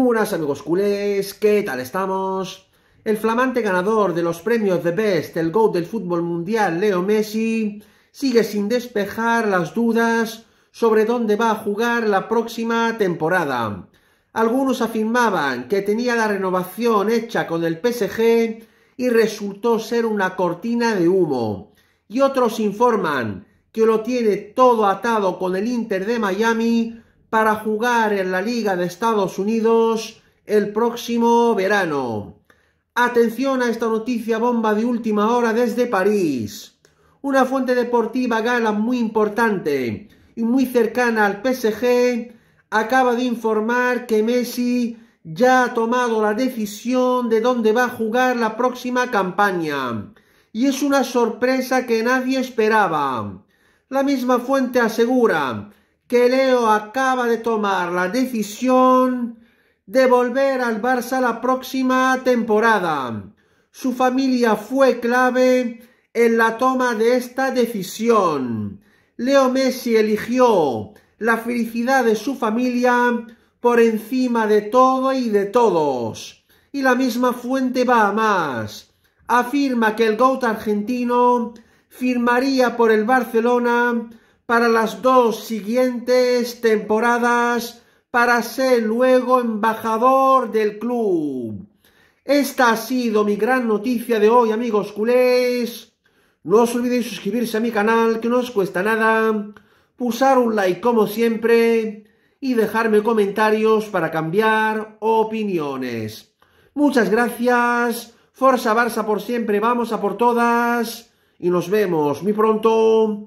¡Hola amigos culés, ¿qué tal estamos? El flamante ganador de los premios The Best, el GOAT del fútbol mundial, Leo Messi, sigue sin despejar las dudas sobre dónde va a jugar la próxima temporada. Algunos afirmaban que tenía la renovación hecha con el PSG y resultó ser una cortina de humo. Y otros informan que lo tiene todo atado con el Inter de Miami para jugar en la Liga de Estados Unidos el próximo verano. Atención a esta noticia bomba de última hora desde París. Una fuente deportiva gala muy importante y muy cercana al PSG acaba de informar que Messi ya ha tomado la decisión de dónde va a jugar la próxima campaña. Y es una sorpresa que nadie esperaba. La misma fuente asegura que Leo acaba de tomar la decisión de volver al Barça la próxima temporada. Su familia fue clave en la toma de esta decisión. Leo Messi eligió la felicidad de su familia por encima de todo y de todos. Y la misma fuente va a más. Afirma que el GOAT argentino firmaría por el Barcelona para las dos siguientes temporadas para ser luego embajador del club. Esta ha sido mi gran noticia de hoy, amigos culés. No os olvidéis suscribirse a mi canal, que no os cuesta nada. Pulsar un like como siempre y dejarme comentarios para cambiar opiniones. Muchas gracias. Forza Barça por siempre, vamos a por todas. Y nos vemos muy pronto